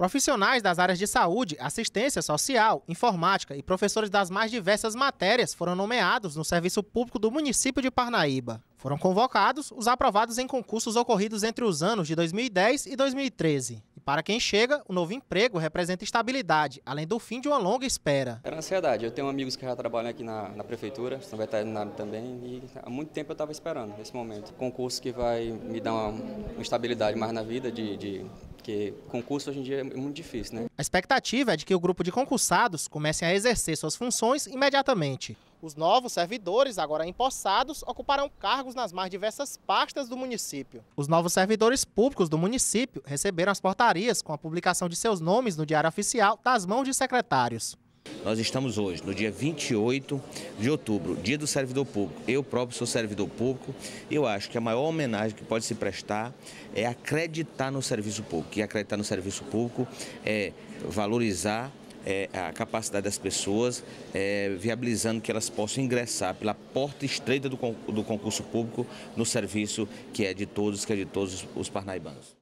Profissionais das áreas de saúde, assistência social, informática e professores das mais diversas matérias foram nomeados no serviço público do município de Parnaíba. Foram convocados os aprovados em concursos ocorridos entre os anos de 2010 e 2013. E para quem chega, o novo emprego representa estabilidade, além do fim de uma longa espera. Era ansiedade. Eu tenho amigos que já trabalham aqui na, na prefeitura, estão veterinário também, e há muito tempo eu estava esperando esse momento. Concurso que vai me dar uma, uma estabilidade mais na vida, de, de porque concurso hoje em dia é muito difícil, né? A expectativa é de que o grupo de concursados comece a exercer suas funções imediatamente. Os novos servidores, agora empossados, ocuparão cargos nas mais diversas pastas do município. Os novos servidores públicos do município receberam as portarias com a publicação de seus nomes no Diário Oficial das mãos de secretários. Nós estamos hoje, no dia 28 de outubro, dia do servidor público. Eu próprio sou servidor público. Eu acho que a maior homenagem que pode se prestar é acreditar no serviço público. E acreditar no serviço público é valorizar é, a capacidade das pessoas, é, viabilizando que elas possam ingressar pela porta estreita do, con do concurso público no serviço que é de todos, que é de todos os parnaibanos.